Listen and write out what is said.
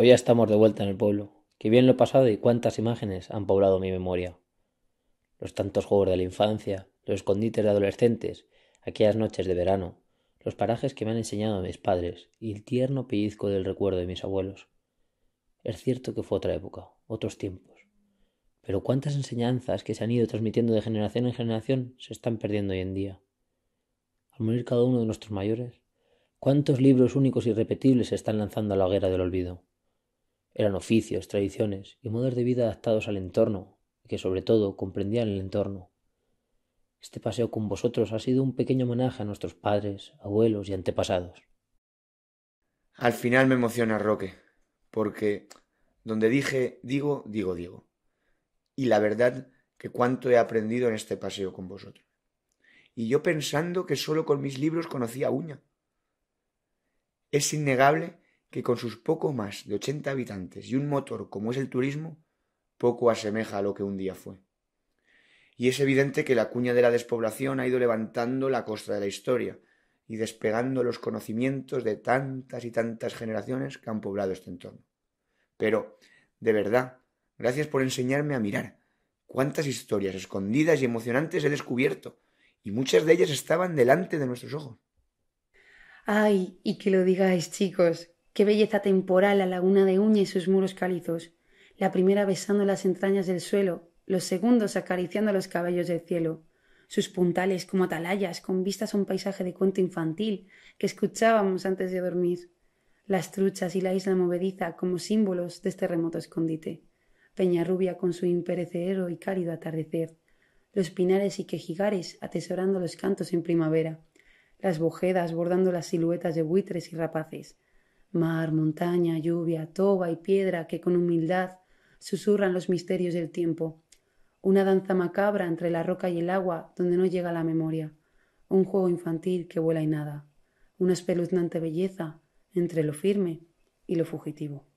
Hoy ya estamos de vuelta en el pueblo. Qué bien lo pasado y cuántas imágenes han poblado mi memoria. Los tantos juegos de la infancia, los escondites de adolescentes, aquellas noches de verano, los parajes que me han enseñado mis padres y el tierno pellizco del recuerdo de mis abuelos. Es cierto que fue otra época, otros tiempos. Pero cuántas enseñanzas que se han ido transmitiendo de generación en generación se están perdiendo hoy en día. Al morir cada uno de nuestros mayores, cuántos libros únicos y repetibles se están lanzando a la hoguera del olvido. Eran oficios, tradiciones y modos de vida adaptados al entorno, y que sobre todo comprendían el entorno. Este paseo con vosotros ha sido un pequeño homenaje a nuestros padres, abuelos y antepasados. Al final me emociona Roque, porque donde dije digo, digo, digo. Y la verdad que cuánto he aprendido en este paseo con vosotros. Y yo pensando que solo con mis libros conocía uña. Es innegable que con sus poco más de ochenta habitantes y un motor como es el turismo, poco asemeja a lo que un día fue. Y es evidente que la cuña de la despoblación ha ido levantando la costa de la historia y despegando los conocimientos de tantas y tantas generaciones que han poblado este entorno. Pero, de verdad, gracias por enseñarme a mirar. Cuántas historias escondidas y emocionantes he descubierto, y muchas de ellas estaban delante de nuestros ojos. Ay, y que lo digáis, chicos, Qué belleza temporal la laguna de Uña y sus muros calizos, la primera besando las entrañas del suelo, los segundos acariciando los cabellos del cielo, sus puntales como atalayas con vistas a un paisaje de cuento infantil que escuchábamos antes de dormir, las truchas y la isla movediza como símbolos de este remoto escondite, Peñarrubia con su imperecedero y cálido atardecer, los pinares y quejigares atesorando los cantos en primavera, las bojedas bordando las siluetas de buitres y rapaces, Mar, montaña, lluvia, toba y piedra que con humildad susurran los misterios del tiempo. Una danza macabra entre la roca y el agua donde no llega la memoria. Un juego infantil que vuela y nada. Una espeluznante belleza entre lo firme y lo fugitivo.